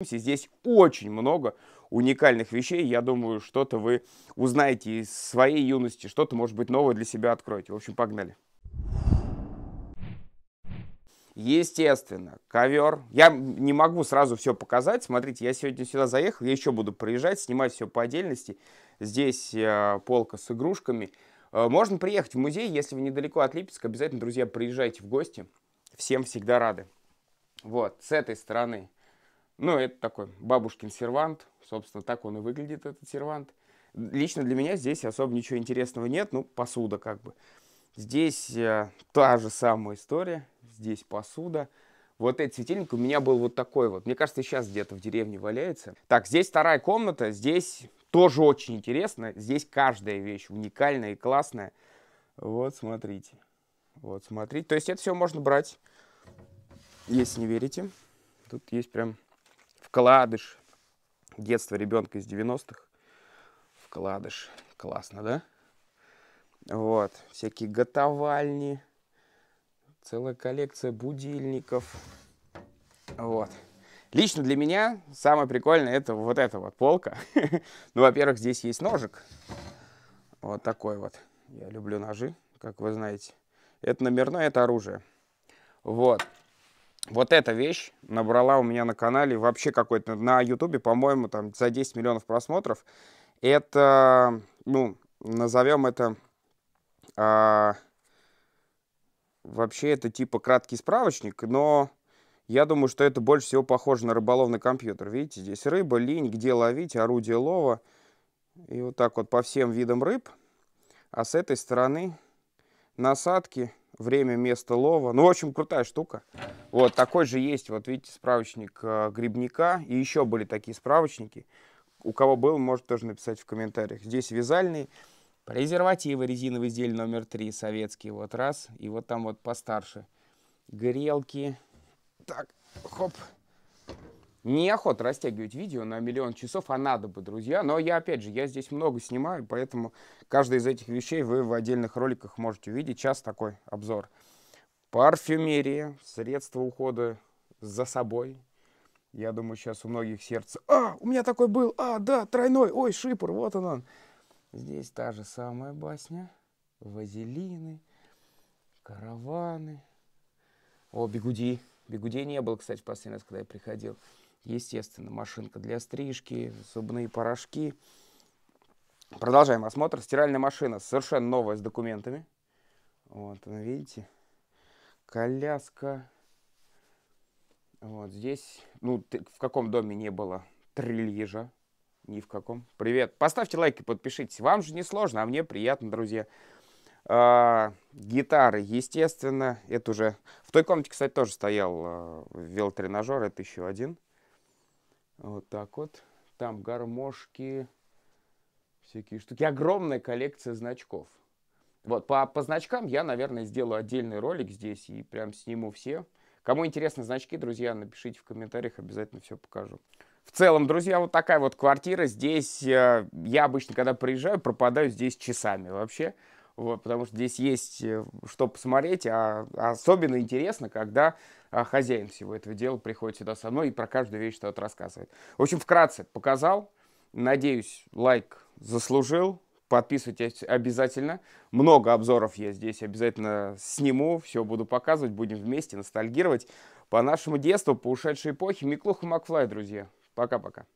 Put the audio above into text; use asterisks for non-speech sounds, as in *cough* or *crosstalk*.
Здесь очень много уникальных вещей. Я думаю, что-то вы узнаете из своей юности, что-то, может быть, новое для себя откроете. В общем, погнали. Естественно, ковер. Я не могу сразу все показать. Смотрите, я сегодня сюда заехал, я еще буду проезжать, снимать все по отдельности. Здесь э, полка с игрушками. Э, можно приехать в музей, если вы недалеко от Липецка. Обязательно, друзья, приезжайте в гости. Всем всегда рады. Вот, с этой стороны ну, это такой бабушкин сервант. Собственно, так он и выглядит, этот сервант. Лично для меня здесь особо ничего интересного нет. Ну, посуда как бы. Здесь э, та же самая история. Здесь посуда. Вот этот светильник у меня был вот такой вот. Мне кажется, сейчас где-то в деревне валяется. Так, здесь вторая комната. Здесь тоже очень интересно. Здесь каждая вещь уникальная и классная. Вот, смотрите. Вот, смотрите. То есть это все можно брать, если не верите. Тут есть прям Вкладыш. Детство ребенка из 90-х. Вкладыш. Классно, да? Вот. Всякие готовальни. Целая коллекция будильников. Вот. Лично для меня самое прикольное это вот эта вот полка. *laughs* ну, во-первых, здесь есть ножик. Вот такой вот. Я люблю ножи, как вы знаете. Это номерное, это оружие. Вот вот эта вещь набрала у меня на канале вообще какой-то, на ютубе, по-моему, там за 10 миллионов просмотров. Это, ну, назовем это, а, вообще это типа краткий справочник, но я думаю, что это больше всего похоже на рыболовный компьютер. Видите, здесь рыба, линь, где ловить, орудие лова. И вот так вот по всем видам рыб. А с этой стороны насадки – время, место лова. Ну, в общем, крутая штука. Вот такой же есть, вот видите, справочник э, грибника. И еще были такие справочники. У кого был, может тоже написать в комментариях. Здесь вязальные. Презервативы резиновый изделий номер три советский, вот раз. И вот там вот постарше. Грелки. Так, хоп неохота растягивать видео на миллион часов, а надо бы, друзья. Но я, опять же, я здесь много снимаю, поэтому каждый из этих вещей вы в отдельных роликах можете увидеть. Сейчас такой обзор. Парфюмерия, средства ухода за собой. Я думаю, сейчас у многих сердце. А, у меня такой был. А, да, тройной. Ой, шипр, вот он он. Здесь та же самая басня. Вазелины, караваны. О, бегуди. Бегудей не было, кстати, последний раз, когда я приходил естественно, машинка для стрижки, зубные порошки. Продолжаем осмотр. Стиральная машина совершенно новая с документами. Вот, видите, коляска. Вот здесь, ну, в каком доме не было трильежа? Ни в каком. Привет. Поставьте лайки, подпишитесь. Вам же не сложно, а мне приятно, друзья. А, гитары, естественно, это уже... В той комнате, кстати, тоже стоял э, а, велотренажер, это еще один. Вот так вот. Там гармошки, всякие штуки. огромная коллекция значков. Вот, по, по значкам я, наверное, сделаю отдельный ролик здесь и прям сниму все. Кому интересны значки, друзья, напишите в комментариях, обязательно все покажу. В целом, друзья, вот такая вот квартира. Здесь э, я обычно, когда приезжаю, пропадаю здесь часами вообще. Вот, потому что здесь есть э, что посмотреть, а особенно интересно, когда а, хозяин всего этого дела приходит сюда со мной и про каждую вещь что-то рассказывает. В общем, вкратце показал. Надеюсь, лайк заслужил. Подписывайтесь обязательно. Много обзоров я здесь обязательно сниму. Все буду показывать, будем вместе ностальгировать по нашему детству, по ушедшей эпохе. Миклуха Макфлай, друзья. Пока-пока.